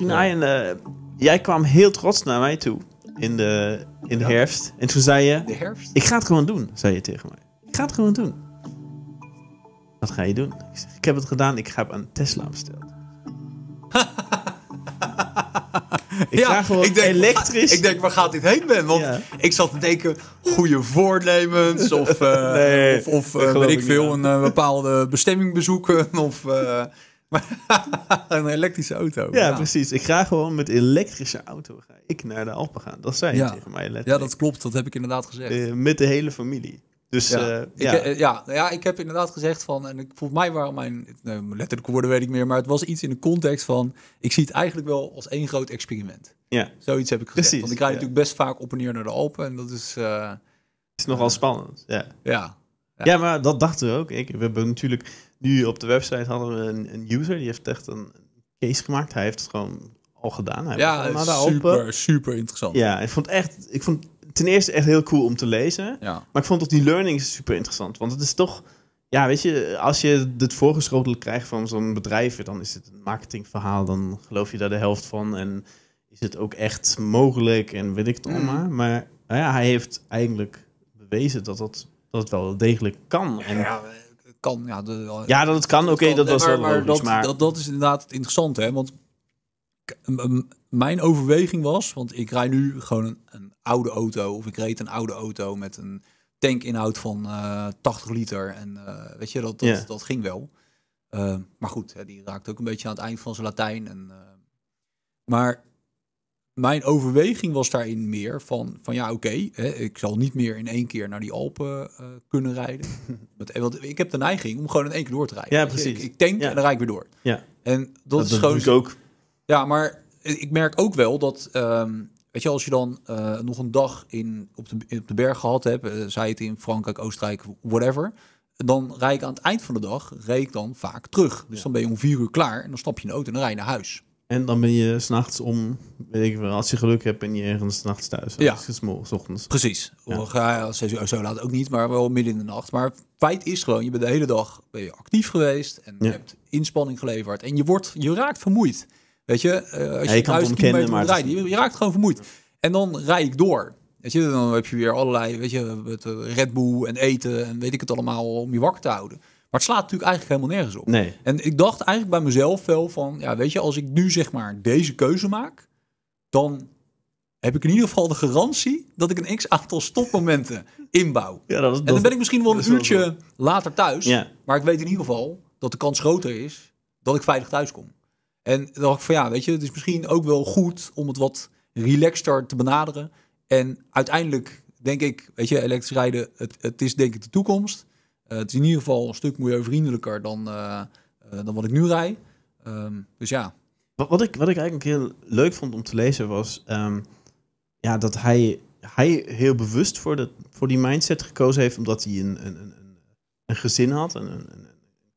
uh, jij kwam heel trots naar mij toe in de, in de herfst. En toen zei je... De herfst? Ik ga het gewoon doen, zei je tegen mij. Ik ga het gewoon doen. Wat ga je doen? Ik, heb het gedaan, ik heb een Tesla besteld. ik ja, gewoon denk, elektrisch. Ik denk, waar gaat dit heen, Ben? Want ik zat te denken, goede voornemens of, eh, nee, of, of eh, weet ik veel, een bepaalde bestemming bezoeken. Of, een elektrische auto. Ja, nou. precies. Ik ga gewoon met elektrische auto ga ik naar de Alpen gaan. Dat zei je ja. tegen mij Ja, dat klopt. Dat heb ik inderdaad gezegd. Eh, met de hele familie. Dus ja. ja. Eh, ik, ja. Eh, nou ja, ik heb inderdaad gezegd van, en ik, volgens mij waren mijn nee, nou, letterlijke woorden weet ik meer, maar het was iets in de context van, ik zie het eigenlijk wel als één groot experiment. Ja. Zoiets heb ik gezegd. Precies, want ik rijd natuurlijk best vaak op en neer naar de Alpen en dat is... het is nogal spannend, ja. ja. Ja. maar dat dachten we ook. Ik, we hebben natuurlijk nu op de website hadden we een, een user die heeft echt een case gemaakt. Hij heeft het gewoon al gedaan. ja, super, super interessant. Ja, ik vond echt, ik vond ten eerste echt heel cool om te lezen. Ja. Maar ik vond ook die learning super interessant. Want het is toch, ja, weet je, als je dit voorgeschoteld krijgt van zo'n bedrijf, dan is het een marketingverhaal. Dan geloof je daar de helft van. En is het ook echt mogelijk en weet ik het mm. allemaal. Maar nou ja, hij heeft eigenlijk bewezen dat, dat, dat het wel degelijk kan. En, ja kan. Ja, eh, ja dat het kan. Oké, dat was wel maar, dat, maar... Dat, dat is inderdaad het interessante, hè? Want mijn overweging was, want ik rij nu gewoon een, een, oude auto, of ik reed een oude auto met een tankinhoud van uh, eh, 80 liter. En eh, weet je, dat, dat, ging wel. maar goed, hè, die raakt ook een beetje aan het eind van zijn Latijn. En, maar mijn overweging was daarin meer van, van ja, oké, ik zal niet meer in één keer naar die Alpen eh, kunnen rijden. Eh, want, ik heb de neiging om gewoon in één keer door te rijden. Ja, precies. Ik, ik tank en dan rijd ik weer door. Ja. En dat, dat is dat gewoon... ook. Ja, maar ik merk ook wel dat, ehm, weet je, als je dan eh, nog een dag in, op, de, op de berg gehad hebt, zij het in Frankrijk, Oostenrijk, whatever, dan rijd ik aan het eind van de dag, reed dan vaak terug. Dus dan ben je om vier uur klaar en dan stap je in de auto en dan rij je naar huis. En dan ben je s'nachts om, weet ik als je geluk hebt, ben je ergens nachts thuis. Ja. s ochtends. Precies. Ja. Ga eh, als zo laat ook niet, maar wel midden in de nacht. Maar feit is gewoon, je bent de hele dag ben je actief geweest en je hebt inspanning geleverd. En je, wordt, je raakt vermoeid. Weet je, uh, als je, thuis kilometer je, raakt gewoon vermoeid. En dan rij ik door. Weet je, dan heb je weer allerlei, weet je, eh, Red Bull en eten en weet ik het allemaal om je wakker te houden. Maar het slaat natuurlijk eigenlijk helemaal nergens op. En ik dacht eigenlijk bij mezelf wel van, ja, weet je, als ik nu zeg maar deze keuze maak, dan heb ik in ieder geval de garantie dat ik een x aantal stopmomenten inbouw. Ja, dat is, en dan ben ik misschien wel een uurtje later thuis, ja. maar ik weet in ieder geval dat de kans groter is dat ik veilig thuis kom. En dan dacht ik van ja, weet je, het is misschien ook wel goed om het wat relaxter te benaderen. En uiteindelijk denk ik, weet je, elektrisch rijden, het, het is denk ik de toekomst. Eh, het is in ieder geval een stuk milieuvriendelijker dan, eh, eh, dan wat ik nu rij. Ehm, dus ja. Wat, wat, ik, wat ik eigenlijk heel leuk vond om te lezen was ehm, ja, dat hij, hij heel bewust voor, de, voor die mindset gekozen heeft, omdat hij een, een, een, een gezin had, een, een,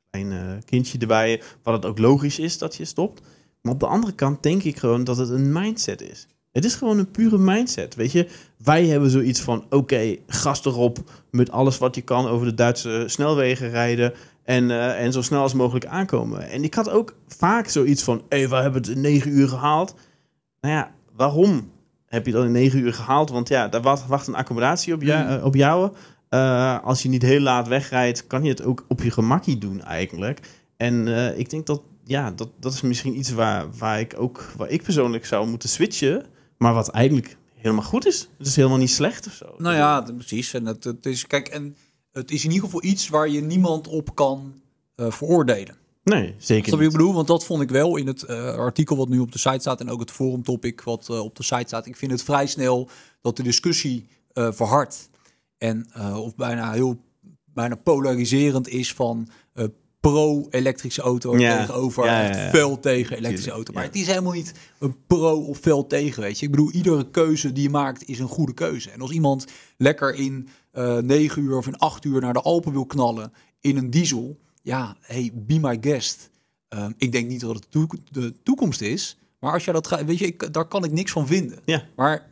klein kindje erbij, wat het ook logisch is dat je stopt. Maar op de andere kant denk ik gewoon dat het een mindset is. Het is gewoon een pure mindset. Weet je, wij hebben zoiets van: oké, gas erop met alles wat je kan over de Duitse snelwegen rijden. En, eh, en zo snel als mogelijk aankomen. En ik had ook vaak zoiets van: hey, we hebben het in negen uur gehaald. Nou ja, waarom heb je dat in negen uur gehaald? Want ja, daar wacht een accommodatie op, jou. Eh, op jou. Eh, als je niet heel laat wegrijdt, kan je het ook op je gemakkie doen eigenlijk. En ik denk dat, ja, dat, dat is misschien iets waar, waar, ik ook, waar ik persoonlijk zou moeten switchen maar wat eigenlijk helemaal goed is. Het is helemaal niet slecht of zo. Nou ja, precies. En het, is, kijk, en het is in ieder geval iets waar je niemand op kan eh, veroordelen. Nee, zeker. Dat je bedoel, want dat vond ik wel in het eh, artikel wat nu op de site staat en ook het forumtopic wat eh, op de site staat. Ik vind het vrij snel dat de discussie verhardt en of bijna heel bijna polariserend is van pro-elektrische auto ja. tegenover ja, tegen elektrische auto. Maar het is helemaal niet een pro of veel tegen, weet je. Ik bedoel, iedere keuze die je maakt is een goede keuze. En als iemand lekker in eh, negen uur of in acht uur naar de Alpen wil knallen in een diesel, ja, hey, be my guest. Eh, ik denk niet dat het de toekomst is, maar als je dat gaat, weet je, ik, daar kan ik niks van vinden. Ja. Maar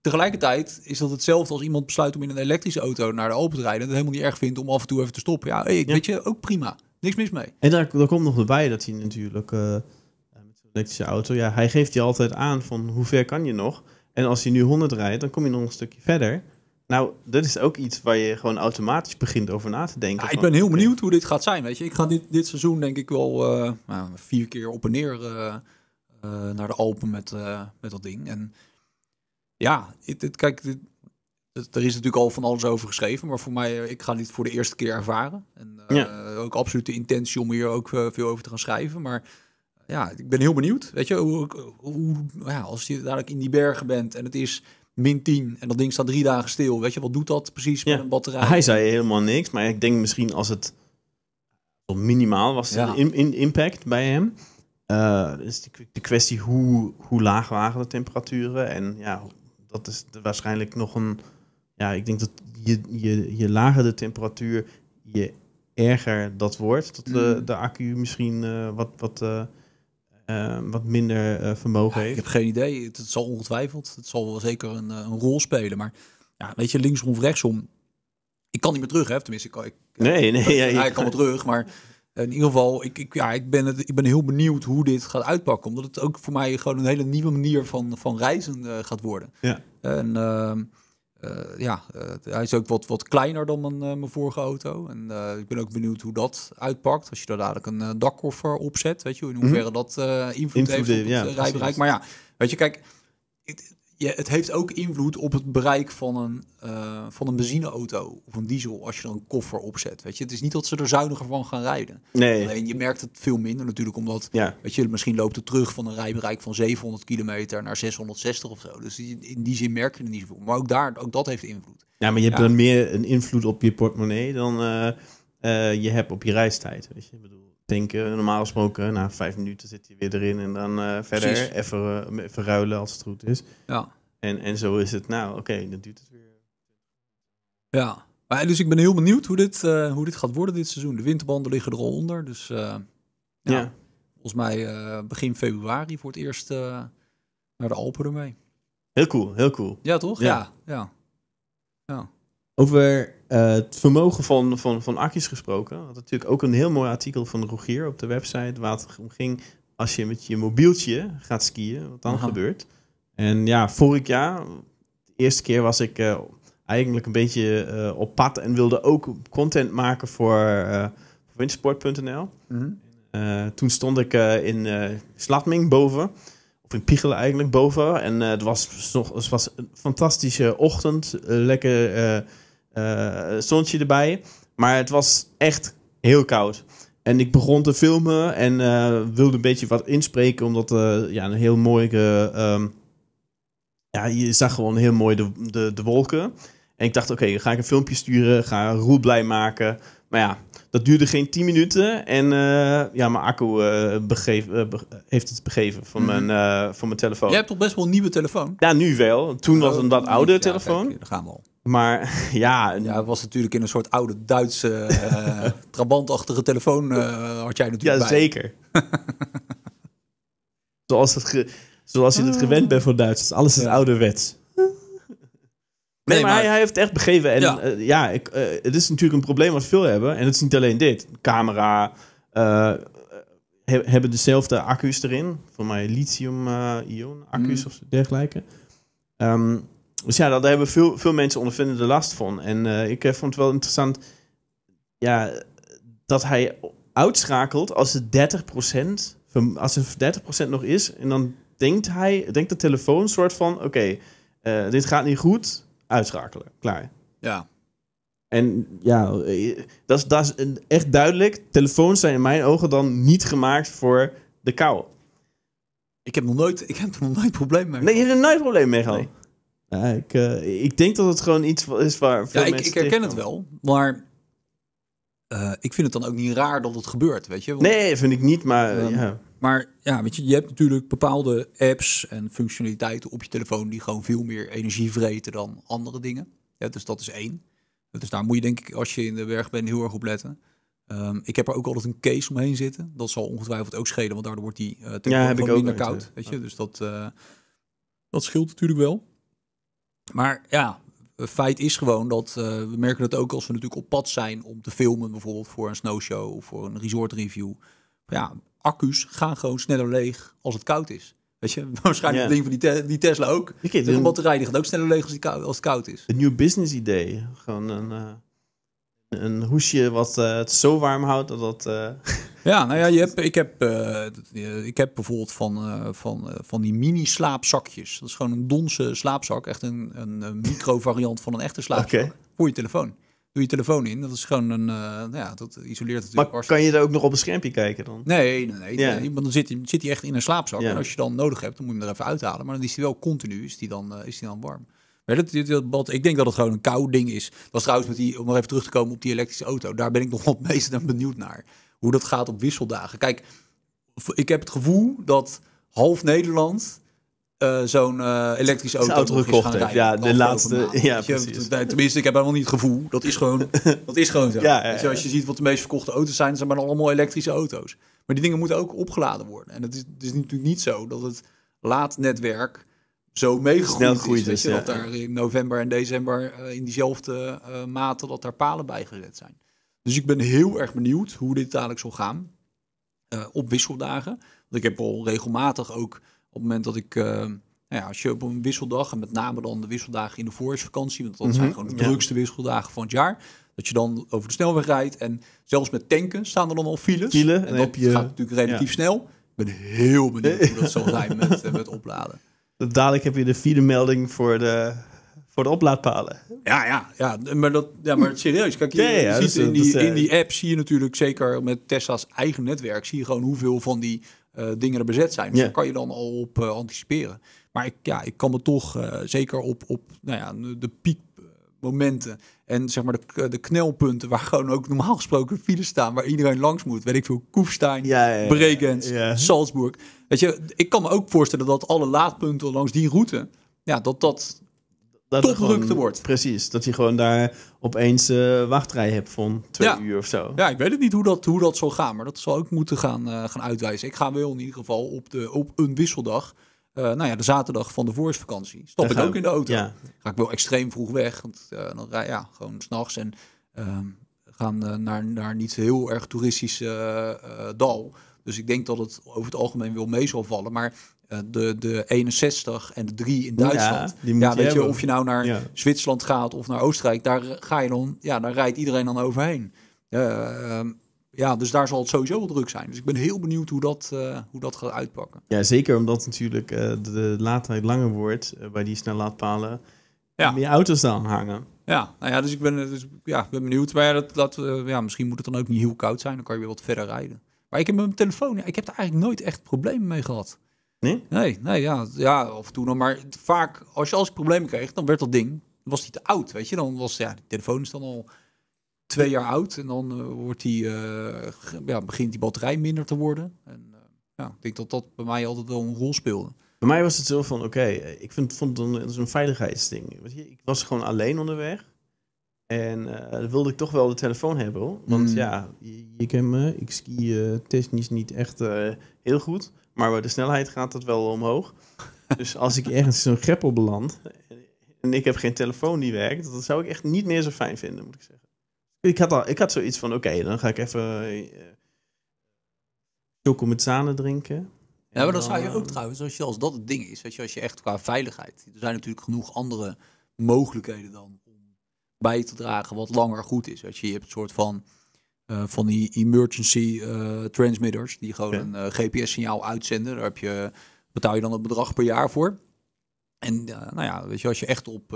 tegelijkertijd is dat hetzelfde als iemand besluit om in een elektrische auto naar de Alpen te rijden. Dat helemaal niet erg vindt om af en toe even te stoppen. Ja, hey, ik weet je, ook prima. Niks mis mee. En daar, daar komt nog bij dat hij natuurlijk eh, eh, met zo'n elektrische auto, ja, hij geeft je altijd aan van hoe ver kan je nog. En als hij nu 100 rijdt, dan kom je nog een stukje verder. Nou, dat is ook iets waar je gewoon automatisch begint over na te denken. van, ik ben heel benieuwd hoe dit gaat zijn. Weet je, ik ga dit, dit seizoen denk ik wel eh, nou, vier keer op en neer naar de Alpen met, met dat ding. En ja, dit het, kijk, dit, dus er is natuurlijk al van alles over geschreven, maar voor mij, eh, ik ga dit voor de eerste keer ervaren. En eh, ook absoluut de intentie om hier ook eh, veel over te gaan schrijven. Maar ja, ik ben heel benieuwd. Weet je, hoe, hoe ja, als je dadelijk in die bergen bent en het is min 10 en dat ding staat drie dagen stil. Weet je, wat doet dat precies met een batterij? Hij zei helemaal niks, maar ik denk misschien als het minimaal was ja. in, impact bij hem. is de, de, kwestie hoe, hoe laag waren de temperaturen en ja, dat is waarschijnlijk nog een ja, ik denk dat je, je, je lager de temperatuur, je erger dat wordt. Dat de, mm. de accu misschien eh, wat, wat, eh, eh, wat minder vermogen heeft. Ik heb geen idee. Het, zal ongetwijfeld. Het zal wel zeker een, een rol spelen. Maar ja, weet je, linksom of rechtsom. Ik kan niet meer terug, hè? Tenminste, ik, kan, ik, nee, nee, ja, ik kan wel terug. Maar in ieder geval, ik, ik, ja, ik, ben het, ik ben heel benieuwd hoe dit gaat uitpakken. Omdat het ook voor mij gewoon een hele nieuwe manier van, van reizen gaat worden. Ja. En ehm, eh, ja, eh, hij is ook wat, wat kleiner dan mijn, eh, mijn vorige auto. En ik ben ook benieuwd hoe dat uitpakt. Als je daar dadelijk een dakkoffer opzet weet je, in mhm. hoeverre dat invloed, invloed, heeft op het rijbereik. Maar ja, weet je, kijk, ja, het heeft ook invloed op het bereik van een, eh, van een benzineauto of een diesel als je dan een koffer opzet. Weet je, het is niet dat ze er zuiniger van gaan rijden. Nee. Alleen je merkt het veel minder natuurlijk, omdat ja. weet je, misschien loopt het terug van een rijbereik van 700 kilometer naar 660 of zo. Dus in die zin merk je er niet zoveel. Maar ook, daar, ook dat heeft invloed. Ja, maar je hebt dan meer een invloed op je portemonnee dan eh, eh, je hebt op je reistijd. Weet je, bedoel. Normaal gesproken, na vijf minuten zit hij weer erin en dan eh, verder even, uh, even, als het goed is. Ja. En, en zo is het. Nou, oké, dan duurt het weer. Ja, maar, eh, dus ik ben heel benieuwd hoe dit, hoe dit gaat worden dit seizoen. De winterbanden liggen er al onder, dus ja. ja. Volgens mij begin februari voor het eerst naar de Alpen ermee. Heel cool, heel cool. Ja, toch? Ja. ja. ja. ja. Over eh, het vermogen van, van, van accu's gesproken. Had natuurlijk ook een heel mooi artikel van Rogier op de website. Waar het om ging als je met je mobieltje gaat skiën. Wat dan gebeurt. En ja, vorig jaar, de eerste keer was ik eh, eigenlijk een beetje eh, op pad. En wilde ook content maken voor windsport.nl. Mhm. toen stond ik in Slatming boven. Of in Piegelen eigenlijk boven. En het, was nog, het was een fantastische ochtend. lekker eh, zonnetje erbij. Maar het was echt heel koud. En ik begon te filmen en eh, wilde een beetje wat inspreken, omdat eh, ja, een heel mooie, ehm, ja, je zag gewoon heel mooi de, de, de wolken. En ik dacht, oké, ga ik een filmpje sturen, ga Roel blij maken. Maar ja, dat duurde geen 10 minuten. En ja, mijn accu heeft het begeven van, mhm. mijn, van mijn telefoon. Jij hebt toch best wel een nieuwe telefoon? Ja, nu wel. Toen was het oh, een wat oudere telefoon. daar gaan we al. Maar ja... Ja, het was natuurlijk in een soort oude Duitse eh, trabantachtige telefoon eh, had jij natuurlijk ja, zeker. zoals, het zoals je het gewend bent voor Duitsers. Alles is ouderwets. Nee, nee, maar, hij, heeft echt begeven. En ja, eh, ik, het is natuurlijk een probleem wat veel hebben. En het is niet alleen dit. Camera, hebben dezelfde accu's erin. Voor mij lithium-ion accu's mm. of dergelijke. Um, dus ja, daar hebben veel, veel mensen ondervinden de last van. En eh, ik eh, vond het wel interessant ja, dat hij uitschakelt als het 30%, als het 30% nog is. En dan denkt hij, denkt de telefoon soort van, oké, eh, dit gaat niet goed, uitschakelen, klaar. Ja. En ja, dat is, dat is echt duidelijk. Telefoons zijn in mijn ogen dan niet gemaakt voor de kou. Ik heb nog nooit, ik heb nog nooit probleem mee. Nee, je hebt er nooit probleem mee gehad. Eh, ik, denk dat het gewoon iets is waar veel ja, ik, ik herken het wel, maar eh, ik vind het dan ook niet raar dat het gebeurt, weet je? nee, vind ik niet, maar ehm, ja. Maar ja, weet je, je hebt natuurlijk bepaalde apps en functionaliteiten op je telefoon die gewoon veel meer energie vreten dan andere dingen. Ja, dus dat is één. Dus daar moet je denk ik, als je in de berg bent, heel erg op letten. Ehm, ik heb er ook altijd een case omheen zitten. Dat zal ongetwijfeld ook schelen, want daardoor wordt die uh, eh, telefoon ja, heb ik ook minder koud. Weet je? Dus dat, dat scheelt natuurlijk wel. Maar ja, feit is gewoon dat eh, we merken dat ook als we natuurlijk op pad zijn om te filmen, bijvoorbeeld voor een snowshow of voor een resort review. Ja, accu's gaan gewoon sneller leeg als het koud is. Weet je, waarschijnlijk yeah. het ding van die, die Tesla ook. de batterij die gaat ook sneller leeg als, het koud is. Een nieuw business idee. Gewoon een. Eh, een hoesje wat eh, het zo warm houdt dat dat... Eh, ja, nou ja, je hebt, ik, heb, eh, ik heb bijvoorbeeld van, van, van die mini-slaapzakjes. Dat is gewoon een donse slaapzak. Echt een, een micro-variant van een echte slaapzak. Voor je telefoon. Doe je telefoon in. Dat is gewoon een... Nou ja, dat isoleert natuurlijk... Maar kan je er ook nog op een schermpje kijken dan? Nee, nee, nee. Ja. want dan zit hij zit echt in een slaapzak. En als je dan nodig hebt, dan moet je hem er even uithalen. Maar dan is hij wel continu, is dan, is die dan warm. Ik denk dat het gewoon een koud ding is. Dat trouwens met die, om nog even terug te komen op die elektrische auto. Daar ben ik nog het meest benieuwd naar. Hoe dat gaat op wisseldagen. Kijk, ik heb het gevoel dat half Nederland eh, zo'n eh, elektrische auto, auto gekocht heeft. Ja, de laatste. ja, tenminste, ik heb helemaal niet het gevoel. Dat is gewoon, dat is gewoon zo. Ja, ja, je ziet wat de meest verkochte auto's zijn, zijn maar allemaal elektrische auto's. Maar die dingen moeten ook opgeladen worden. En het is, het is natuurlijk niet zo dat het laadnetwerk zo meegegroeid is. Dat daar in november en december eh, in diezelfde uh, mate dat daar palen bij gezet zijn. Dus ik ben heel erg benieuwd hoe dit dadelijk zal gaan eh, op wisseldagen. Want ik heb al regelmatig ook op het moment dat ik... Nou ja, als je op een wisseldag, en met name dan de wisseldagen in de voorjaarsvakantie... want dat mhm. zijn gewoon de drukste wisseldagen van het jaar... Dat je dan over de snelweg rijdt. En zelfs met tanken staan er dan al files. en, dan dat je... gaat natuurlijk relatief snel. Ik ben heel benieuwd hoe dat zal zijn met, met opladen dadelijk heb je de vierde melding voor de, voor de oplaadpalen. Ja, ja, ja. Maar, dat, ja, maar serieus, kijk, je, ja, ziet dus, in, eh, die, dus, in eh, die app zie je natuurlijk, zeker met Tesla's eigen netwerk, zie je gewoon hoeveel van die eh, dingen er bezet zijn. Dus ja. daar kan je dan al op anticiperen. Maar ik, ja, ik kan me toch zeker op, op nou ja, de piek momenten. En zeg maar de, de knelpunten waar gewoon ook normaal gesproken files staan, waar iedereen langs moet. Weet ik veel, Koefstein, ja, Bregenz, Salzburg. Weet je, ik kan me ook voorstellen dat alle laadpunten langs die route, ja, dat dat, dat drukte wordt. Precies, dat je gewoon daar opeens uh, wachtrij hebt van twee uur of zo. Ja, ik weet het niet hoe dat, hoe dat zal gaan, maar dat zal ook moeten gaan, eh, gaan uitwijzen. Ik ga wel in ieder geval op, de, op een wisseldag eh, nou ja, de zaterdag van de voorstvakantie stop ik ook in de auto. Ja. Ga ik wel extreem vroeg weg, want eh, dan rij ja, gewoon s'nachts en ehm, gaan eh, naar, naar niet heel erg toeristisch dal. Dus ik denk dat het over het algemeen wel mee zal vallen. Maar de, de 61 en de 3 in Duitsland. Ja, ja weet je, of je nou naar Zwitserland gaat of naar Oostenrijk, daar ga je dan, ja, daar rijdt iedereen dan overheen. Ehm, ja, dus daar zal het sowieso wel druk zijn. Dus ik ben heel benieuwd hoe dat, eh, hoe dat gaat uitpakken. Ja, zeker omdat natuurlijk eh, de, de langer wordt eh, bij die snellaadpalen. Ja. Meer auto's dan hangen. Ja, nou ja, dus ik ben, dus, ja, ben benieuwd. Maar dat, dat, ja, misschien moet het dan ook niet heel koud zijn. Dan kan je weer wat verder rijden. Maar ik heb mijn telefoon, ik heb er eigenlijk nooit echt problemen mee gehad. Nee? Nee, nee ja, ja, af en toe nog. Maar vaak, als je als problemen kreeg, dan werd dat ding, was die te oud, weet je. Dan was, ja, de telefoon is dan al twee jaar oud. En dan eh, wordt die, eh, ja, begint die batterij minder te worden. En eh, ja, ik denk dat dat bij mij altijd wel een rol speelde. Bij mij was het zo van, oké, ik vind, vond het een, een veiligheidsding. Ik was gewoon alleen onderweg. En dan wilde ik toch wel de telefoon hebben. Want mm. ja, je, je me. Ik ski uh, technisch niet echt heel goed. Maar waar de snelheid gaat dat wel omhoog. dus als ik ergens zo'n greppel beland en ik heb geen telefoon die werkt, dat zou ik echt niet meer zo fijn vinden, moet ik zeggen. Ik had, al, ik had zoiets van, oké, dan ga ik even uh, eh, zanen drinken. Ja, maar dan zou je ook eh, trouwens, als, je, als dat het ding is, weet je, als je echt qua veiligheid, er zijn natuurlijk genoeg andere mogelijkheden dan om bij te dragen wat langer goed is. als je, je hebt een soort van, eh, van die emergency transmitters die gewoon een GPS-signaal uitzenden. Daar heb je, betaal je dan het bedrag per jaar voor. En nou ja, weet je, als je echt op,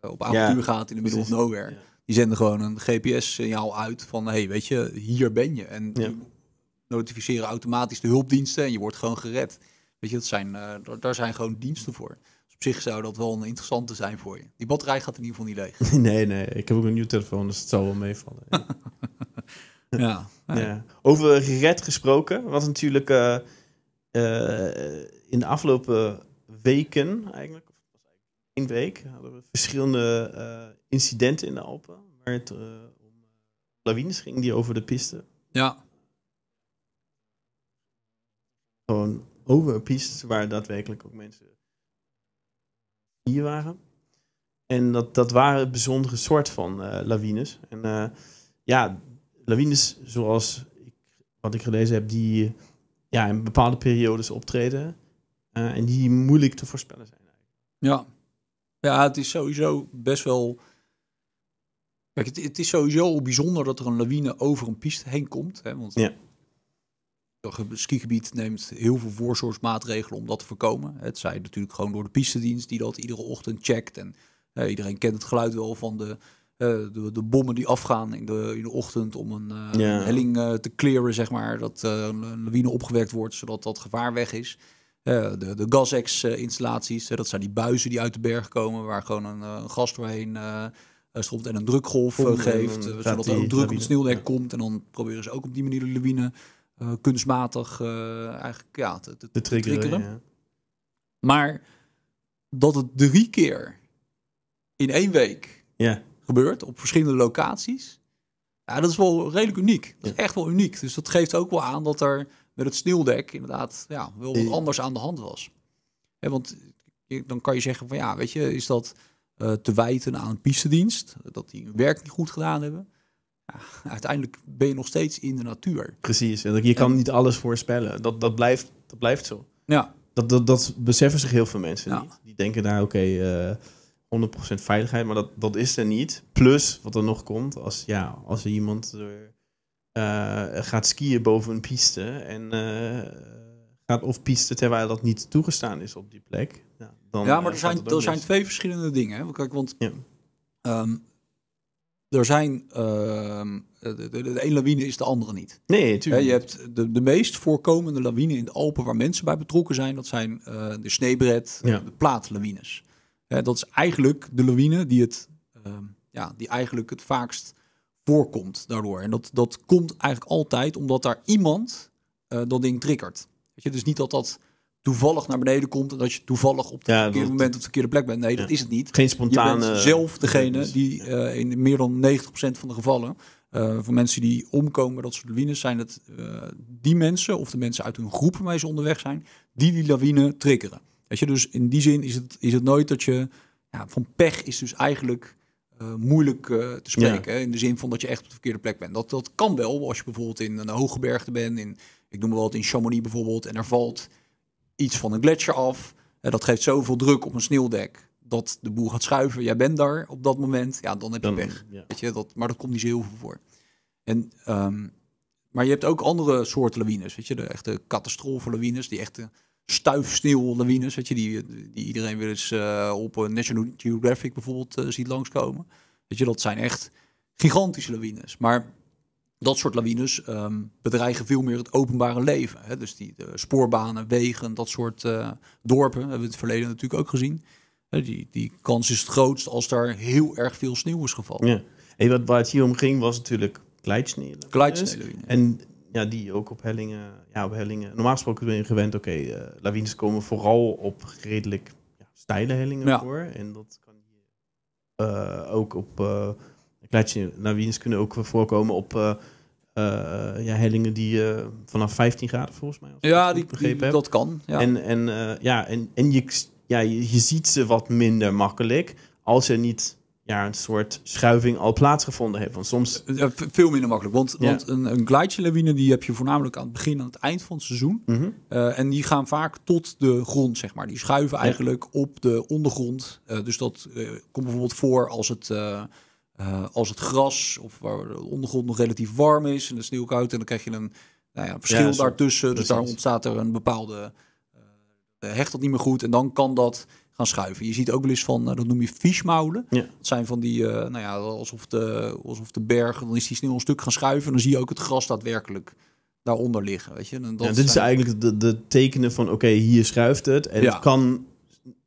op avontuur gaat in de middel of nowhere die zenden gewoon een GPS-signaal uit van, hey, weet je, hier ben je. En ja. notificeren automatisch de hulpdiensten en je wordt gewoon gered. Weet je, dat zijn, uh, daar zijn gewoon diensten voor. Dus op zich zou dat wel een interessante zijn voor je. Die batterij gaat in ieder geval niet leeg. nee, nee, ik heb ook een nieuw telefoon, dus het zal wel meevallen. ja. ja, Over gered gesproken, was natuurlijk eh, eh, in de afgelopen weken eigenlijk, week hadden we verschillende uh, incidenten in de Alpen. Waar het eh, om eh, lawines ging die over de piste. Ja. Gewoon over pistes waar daadwerkelijk ook mensen hier waren. En dat, dat waren een bijzondere soort van uh, lawines. En ja, lawines zoals ik, wat ik gelezen heb, die ja, in bepaalde periodes optreden. en die moeilijk te voorspellen zijn. Ja. Ja, het is sowieso best wel. Kijk, het, is sowieso bijzonder dat er een lawine over een piste heen komt. Hè, want ja. Het skigebied neemt heel veel voorzorgsmaatregelen om dat te voorkomen. Het zij natuurlijk gewoon door de pistedienst die dat iedere ochtend checkt. En iedereen kent het geluid wel van de, de, bommen die afgaan in de, in de ochtend om een, eh, helling eh, te clearen, zeg maar. Dat eh, een lawine opgewerkt wordt, zodat dat gevaar weg is. Eh, de, de GasEx-installaties, eh, dat zijn die buizen die uit de berg komen, waar gewoon een eh, gas doorheen stopt en een drukgolf Om, geeft. zodat er ook druk op het sneeuwdek komt. En dan proberen ze ook op die manier de lawine uh, kunstmatig eigenlijk ja, te, te, triggeren. Maar dat het drie keer in één week ja. gebeurt op verschillende locaties. Ja, dat is wel redelijk uniek. Dat is echt wel uniek. Dus dat geeft ook wel aan dat er met het sneeuwdek inderdaad ja, wel wat eh. anders aan de hand was. want dan kan je zeggen van ja, weet je, is dat eh, te wijten aan een pistedienst? Dat die hun werk niet goed gedaan hebben? Ja, uiteindelijk ben je nog steeds in de natuur. Precies, je kan niet alles voorspellen. Dat, dat, blijft, dat blijft zo. Ja. Dat, dat, dat beseffen zich heel veel mensen niet. Die denken daar, oké, 100% eh, veiligheid, maar dat, dat is er niet. Plus, wat er nog komt, als, ja, als er iemand... Er, eh, gaat skiën boven een piste en eh, gaat of piste terwijl dat niet toegestaan is op die plek. Ja, dan, ja maar eh, er, zijn, er zijn twee verschillende dingen. Hè? want ja. Ehm, er zijn. Ehm, de, de, ene lawine is de andere niet. Nee, natuurlijk. Je hebt de, de meest voorkomende lawine in de Alpen waar mensen bij betrokken zijn. Dat zijn de Sneebred ja. de plaatlawines. dat is eigenlijk de lawine die het, ehm, ja, die eigenlijk het vaakst voorkomt daardoor. En dat, dat komt eigenlijk altijd omdat daar iemand eh, dat ding triggert. Weet je, dus niet dat dat toevallig naar beneden komt en dat je toevallig op het ja, moment op de verkeerde plek bent. Nee, dat is het niet. Geen spontane... Je bent zelf degene dus- die eh, in meer dan 90% van de gevallen... Uh, eh, van mensen die omkomen, dat soort lawines, zijn het die mensen of de mensen uit hun groep waarmee ze onderweg zijn, die die lawine triggeren. Weet je, dus in die zin is het, is het nooit dat je. Ja, van pech is dus eigenlijk eh, moeilijk eh, te spreken. In de zin van dat je echt op de verkeerde plek bent. Dat, dat kan wel als je bijvoorbeeld in een hoge bergte bent. In, ik noem wel het in Chamonix bijvoorbeeld. En er valt iets van een gletsjer af. En dat geeft zoveel druk op een sneeuwdek. Dat de boel gaat schuiven. Jij bent daar op dat moment. Ja, dan heb je weg. Weet je, dat, maar dat komt niet zo heel veel voor. En, ehm, maar je hebt ook andere soorten lawines. Weet je, de echte catastrofe lawines. Die echte stuifsneeuw lawines, weet je, die, die iedereen weer eens eh, op eh, National Geographic bijvoorbeeld eh, ziet langskomen. dat je, dat zijn echt gigantische lawines. Maar dat soort lawines ehm, bedreigen veel meer het openbare leven. Hè? Dus die de spoorbanen, wegen, dat soort dorpen hebben we het verleden natuurlijk ook gezien. die, die kans is het grootst als daar heel erg veel sneeuw is gevallen. Ja. wat, waar het hier om ging was natuurlijk Glijdsneeuw. En ja, die ook op hellingen, ja, op hellingen. Normaal gesproken ben je gewend, oké, eh, lawines komen vooral op redelijk ja, steile hellingen ja. voor. En dat kan eh, ook op kleintje eh, lawines kunnen ook voorkomen op ja, hellingen die uh, vanaf 15 graden volgens mij. ja, die, begrepen dat kan. Ja. En, en, ja, en, en je, ja, je, je, ziet ze wat minder makkelijk als je niet ja, een soort schuiving al plaatsgevonden heeft. Want soms... Eh, veel minder makkelijk. Want, want een, een lawine die heb je voornamelijk aan het begin, aan het eind van het seizoen. Mhm. Eh, en die gaan vaak tot de grond, zeg maar. Die schuiven eigenlijk op de ondergrond. Eh, dus dat komt bijvoorbeeld voor als het... als het gras of waar de ondergrond nog relatief warm is en de sneeuw koud, en dan krijg je een nou ja, verschil daartussen. Dus daar ontstaat er een bepaalde hecht dat niet meer goed. En dan kan dat schuiven. Je ziet ook wel eens van, eh, dat noem je fischmouwen. Ja. Dat zijn van die, uh, nou ja, alsof de, alsof de berg, dan is die sneeuw een stuk gaan schuiven. En dan zie je ook het gras daadwerkelijk daaronder liggen, weet je. En dat dit is eigenlijk de, de tekenen van, oké, hier schuift het. En het kan,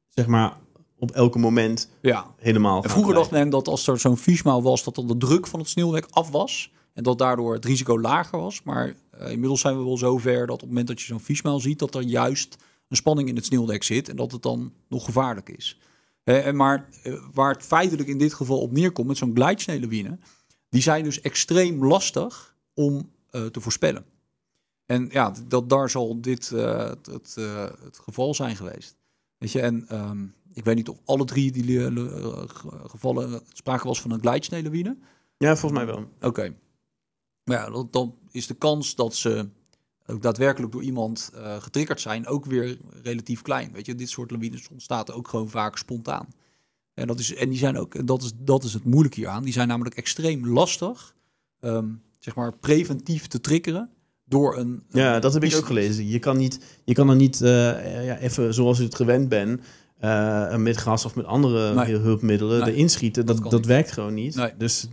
zeg maar, op elk moment ja. helemaal En Vroeger dacht men dat als er zo'n fischmouw was, dat dan de druk van het sneeuwdek af was. En dat daardoor het risico lager was. Maar eh, inmiddels zijn we wel zover dat op het moment dat je zo'n fietsmaal ziet, dat er juist een spanning in het sneeuwdek zit en dat het dan nog gevaarlijk is. maar eh, waar het feitelijk in dit geval op neerkomt met zo'n glijdsnelewine, die zijn dus extreem lastig om eh, te voorspellen. En ja, dat, daar zal dit eh, het, het, geval zijn geweest. Weet je, en ehm, ik weet niet of alle drie die gevallen sprake was van een glijdsnelewine. Ja, volgens mij wel. Oké. Maar ja, dan is de kans dat ze ook daadwerkelijk door iemand uh, getriggerd zijn, ook weer relatief klein. Weet je, dit soort lawines ontstaat ook gewoon vaak spontaan. En dat is, en die zijn ook, dat is, dat is het moeilijke hieraan. Die zijn namelijk extreem lastig, ehm, zeg maar preventief te triggeren. Door een, ja, dat heb ik ook gelezen. Je kan, niet, je kan er niet eh, ja, even zoals je het gewend bent, eh, met gas of met andere hulpmiddelen nee. erin schieten. Dat, dat, werkt gewoon niet. Dus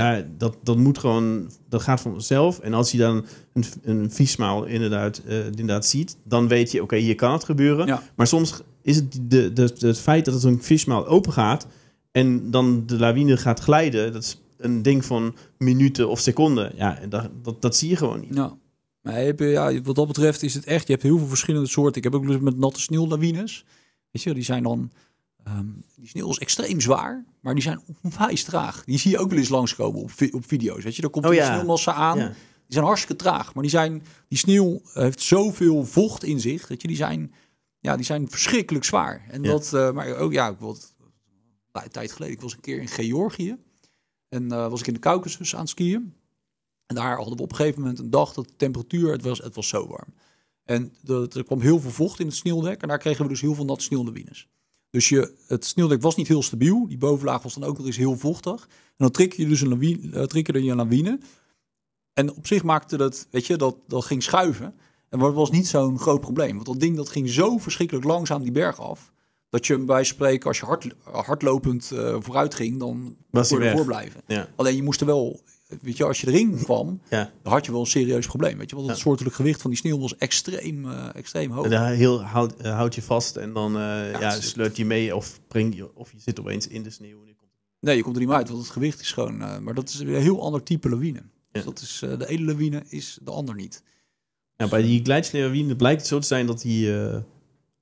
Nee. dat, dat moet gewoon, dat gaat vanzelf. En als je dan een, een inderdaad, eh, inderdaad ziet, dan weet je, oké, hier kan het gebeuren. Maar soms is het de, de, het feit dat het een vismaal open gaat en dan de lawine gaat glijden, dat is een ding van minuten of seconden. Ja, dat, dat, dat zie je gewoon niet. Ja. Maar ja, wat dat betreft is het echt, je hebt heel veel verschillende soorten. Ik heb ook dus met natte lawines. Weet je, die zijn dan Ehm, die sneeuw is extreem zwaar, maar die zijn onwijs traag. Die zie je ook wel eens langskomen op, op video's. Weet je, daar komt oh, sneeuwmassa aan. Die zijn hartstikke traag, maar die, zijn, die sneeuw eh, heeft zoveel vocht in zich. Dat je, die zijn, ja, die zijn verschrikkelijk zwaar. En dat, eh, maar ook oh ja, ik een tijd geleden, ik was een keer in Georgië en uh, was ik in de Caucasus aan het skiën. En daar hadden we op een gegeven moment een dag dat de temperatuur, het was, het was zo warm. En de, er kwam heel veel vocht in het sneeuwdek en daar kregen we dus heel veel natte sneeuwlawines. Dus je, het sneeuwdek was niet heel stabiel. Die bovenlaag was dan ook nog eens heel vochtig. En dan trek je dus een lawine, eh, je En op zich maakte dat, weet je, dat, dat ging schuiven. En dat was niet zo'n groot probleem. Want dat ding dat ging zo verschrikkelijk langzaam die berg af. Dat je bij spreken, als je hard, hardlopend uh, eh, vooruit ging, dan was kon je ervoor blijven. Alleen je moest er wel weet je, als je erin kwam, dan had je wel een serieus probleem. Weet je, want het soortelijk gewicht van die sneeuw was extreem, eh, extreem hoog. En daar heel, eh, houd, je vast en dan uh, ja, sleurt je mee of, breng je, of je zit opeens in de sneeuw. En je komt... Nee, je komt er niet meer uit, want het gewicht is gewoon... maar dat is een heel ander type lawine. Dus dat is, de ene lawine is de ander niet. bij die glijdsleerlawine blijkt het zo te zijn dat die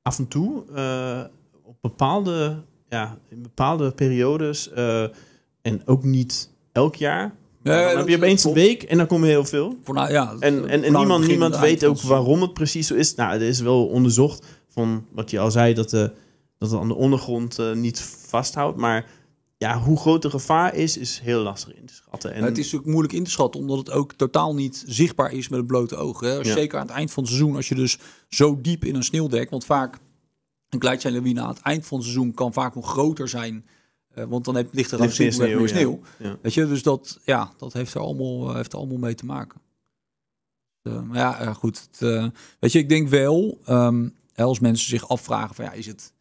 af en toe op bepaalde, ja, in bepaalde periodes en ook niet elk jaar ja, dan, heb je opeens een week en dan kom je heel veel. Nou, ja, en en, nou, niemand, niemand weet ook waarom het precies zo is. Nou, er is wel onderzocht van wat je al zei, dat, de, eh, dat het aan de ondergrond eh, niet vasthoudt. Maar ja, hoe groot de gevaar is, is heel lastig in te schatten. En... Het is natuurlijk moeilijk in te schatten, omdat het ook totaal niet zichtbaar is met het blote oog. Hè? Zeker aan het eind van het seizoen, als je dus zo diep in een sneeuwdek... Want vaak, een glijtseilruïne aan het eind van het seizoen kan vaak nog groter zijn eh, want dan heb, ligt er dan ligt sneeuw, sneeuw. Weet je, dus dat, ja, dat heeft er allemaal, eh, heeft er allemaal mee te maken. Dus, eh, maar ja, goed. Het, weet je, ik denk wel, ehm, als mensen zich afvragen van ja, is het,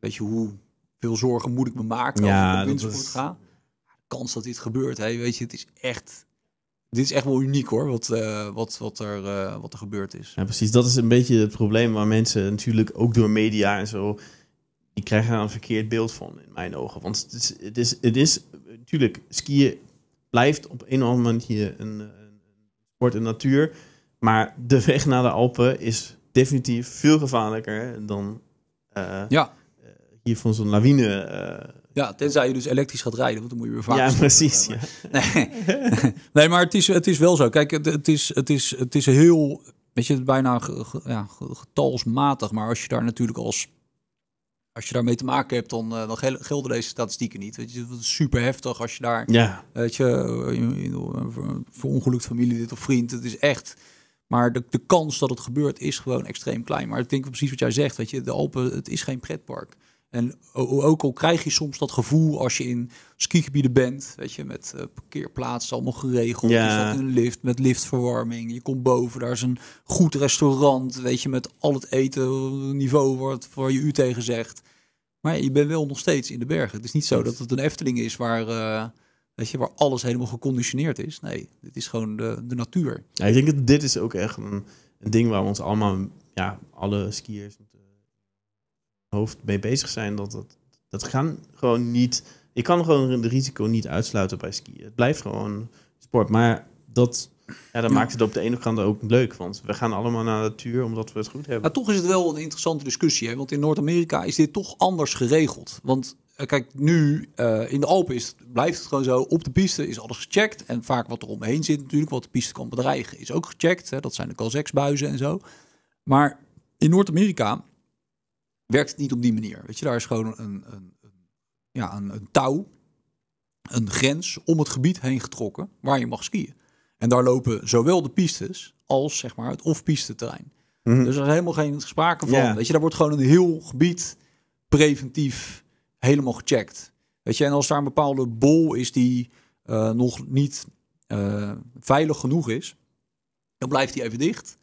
weet je, hoe veel zorgen moet ik me maken ja, als ik op wintersport ga? De kans dat dit gebeurt, hè, weet je, het is echt, dit is echt wel uniek hoor, wat, wat, wat, er, wat er gebeurd is. Ja, precies. Dat is een beetje het probleem waar mensen natuurlijk ook door media en zo die krijgen daar een verkeerd beeld van, in mijn ogen. Want het is, het is, het is natuurlijk, skiën blijft op een of andere manier een, eh, een sport en natuur. Maar de weg naar de Alpen is definitief veel gevaarlijker dan eh, ja. Eh, hier van zo'n lawine. ja, tenzij je dus elektrisch gaat rijden, want dan moet je weer vaak. Ja, precies. Ja. Nee. nee, maar het is, het is wel zo. Kijk, het, het, is, het, is, het is heel, weet je, bijna ja, getalsmatig. Maar als je daar natuurlijk als als je daarmee te maken hebt, dan, eh, dan gelden deze statistieken niet. Weet je, het is super heftig als je daar, ja. weet je, eh, voor ongelukt familie dit of vriend, het is echt. Maar de, de kans dat het gebeurt is gewoon extreem klein. Maar ik denk precies wat jij zegt, Dat je, de Alpen, het is geen pretpark. En ook al krijg je soms dat gevoel als je in skigebieden bent, weet je, met eh, parkeerplaatsen allemaal geregeld, ja. je zat in een lift met liftverwarming, je komt boven, daar is een goed restaurant, weet je, met al het eten niveau wat, waar je u tegen zegt. Maar je bent wel nog steeds in de bergen. Het is niet zo dat het een Efteling is waar, eh, weet je, waar alles helemaal geconditioneerd is. Nee, dit is gewoon de, de natuur. Ja, ik denk dat dit is ook echt een, ding waar we ons allemaal, ja, alle skiers, hoofd mee bezig zijn. Dat, dat, dat gaan gewoon niet. Je kan gewoon de risico niet uitsluiten bij skiën. Het blijft gewoon sport. Maar dat, ja, dat maakt het op de ene kant ook leuk. Want we gaan allemaal naar de natuur omdat we het goed hebben. Maar toch is het wel een interessante discussie. Hè? Want in Noord-Amerika is dit toch anders geregeld. Want eh, kijk, nu eh, in de Alpen is, blijft het gewoon zo. Op de piste is alles gecheckt. En vaak wat er omheen zit natuurlijk, wat de piste kan bedreigen, is ook gecheckt. Hè? Dat zijn de calzex en zo. Maar in Noord-Amerika werkt het niet op die manier. Weet je, daar is gewoon een, een, ja, een, een touw, een grens om het gebied heen getrokken waar je mag skiën. En daar lopen zowel de pistes als zeg maar, het off-piste terrein. Mhm. Dus er is helemaal geen sprake van. Weet je, daar wordt gewoon een heel gebied preventief helemaal gecheckt. Weet je, en als daar een bepaalde bol is die eh, nog niet eh, veilig genoeg is, dan blijft die even dicht.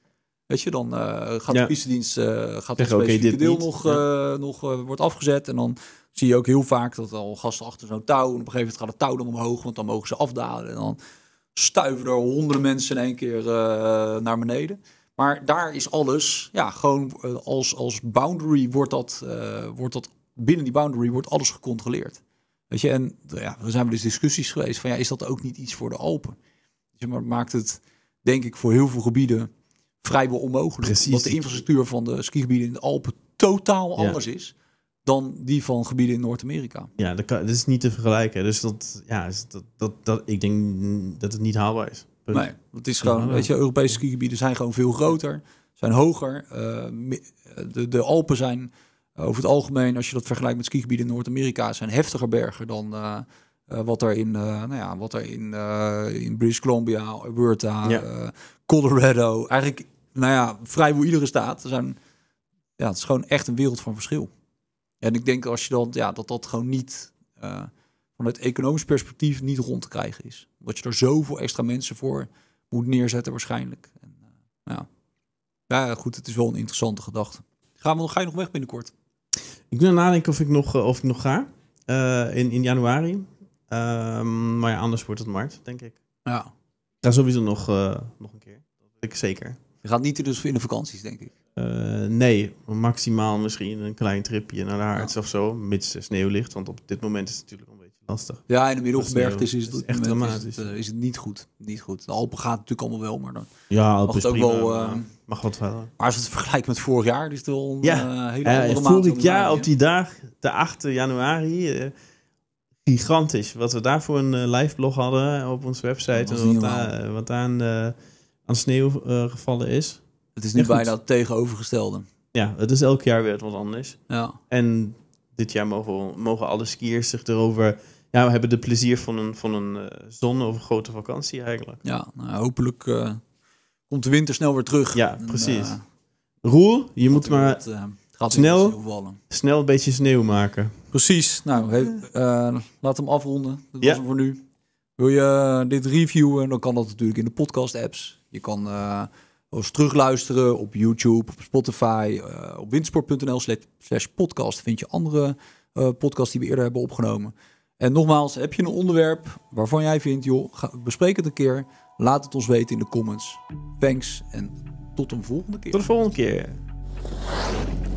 Weet je, dan eh, gaat de politiedienst eh, gaat het specifieke deel nog, eh, nog wordt afgezet. En dan zie je ook heel vaak dat al gasten achter zo'n touw... en op een gegeven moment gaat het touw dan omhoog, want dan mogen ze afdalen. En dan stuiven er honderden mensen in één keer naar beneden. Maar daar is alles, ja, gewoon als, als boundary wordt dat, wordt dat, binnen die boundary wordt alles gecontroleerd. Weet je, en ja, er zijn wel eens dus discussies geweest van, ja, is dat ook niet iets voor de Alpen? Zeg maar maakt het, denk ik, voor heel veel gebieden vrijwel onmogelijk. Precies. Want de infrastructuur van de skigebieden in de Alpen totaal anders is dan die van gebieden in Noord-Amerika. Ja, dat, kan, dat, is niet te vergelijken. Dus dat, ja, dat, dat, dat, ik denk dat het niet haalbaar is. Nee, het is gewoon, weet je, Europese skigebieden zijn gewoon veel groter, zijn hoger. Eh, de, de Alpen zijn eh, over het algemeen, als je dat vergelijkt met skigebieden in Noord-Amerika, zijn heftiger bergen dan eh, wat er in, nou ja, wat er in, in British Columbia, Alberta, Colorado, eigenlijk nou ja, vrijwel iedere staat. zijn, ja, het is gewoon echt een wereld van verschil. En ik denk als je dan, ja, dat dat gewoon niet eh, vanuit economisch perspectief niet rond te krijgen is. Omdat je er zoveel extra mensen voor moet neerzetten waarschijnlijk. En, eh, nou, ja, goed, het is wel een interessante gedachte. Gaan we, nog, ga je nog weg binnenkort? Ik moet nadenken of ik nog, eh, of ik nog ga. in, in januari. Ehm, maar anders wordt het maart, denk ik. Ja. Daar sowieso nog, nog een keer. Dat weet ik zeker. Je gaat niet dus in de vakanties, denk ik. Eh, nee, maximaal misschien een klein tripje naar de haarts of zo. Mits sneeuwlicht. sneeuw ligt, want op dit moment is het natuurlijk een beetje lastig. Ja, in de middelgebergte is, is, het echt dramatisch. Is het, eh, is het, niet goed. Niet goed. De Alpen gaat natuurlijk allemaal wel, maar dan ja, mag het ook wel... Eh, mag wat verder. Maar als het vergelijkt met vorig jaar, is het wel een ja. hele andere maand. voelde ik jaar op die dag, de 8 januari... Gigantisch. Wat we daarvoor een live blog hadden op onze website. en wat, wat aan sneeuw eh, gevallen is. Het is nu bijna het tegenovergestelde. Ja, het is elk jaar weer wat anders. Ja. En dit jaar mogen, mogen alle skiers zich erover... Ja, we hebben de plezier van een, van een eh, zon of grote vakantie eigenlijk. Ja, nou, hopelijk eh, komt de winter snel weer terug. Ja, precies. Roel, je moet maar... snel, snel een beetje sneeuw maken. Precies. Nou, he, laat hem afronden. Dat ja. was hem voor nu. Wil je dit reviewen, dan kan dat natuurlijk in de podcast-apps. Je kan ons eh, terugluisteren op YouTube, op Spotify, eh, op windsportnl slash podcast vind je andere eh, podcasts die we eerder hebben opgenomen. En nogmaals, heb je een onderwerp waarvan jij vindt, joh, ga, bespreek het een keer. Laat het ons weten in de comments. Thanks en tot een volgende keer. Tot de volgende keer.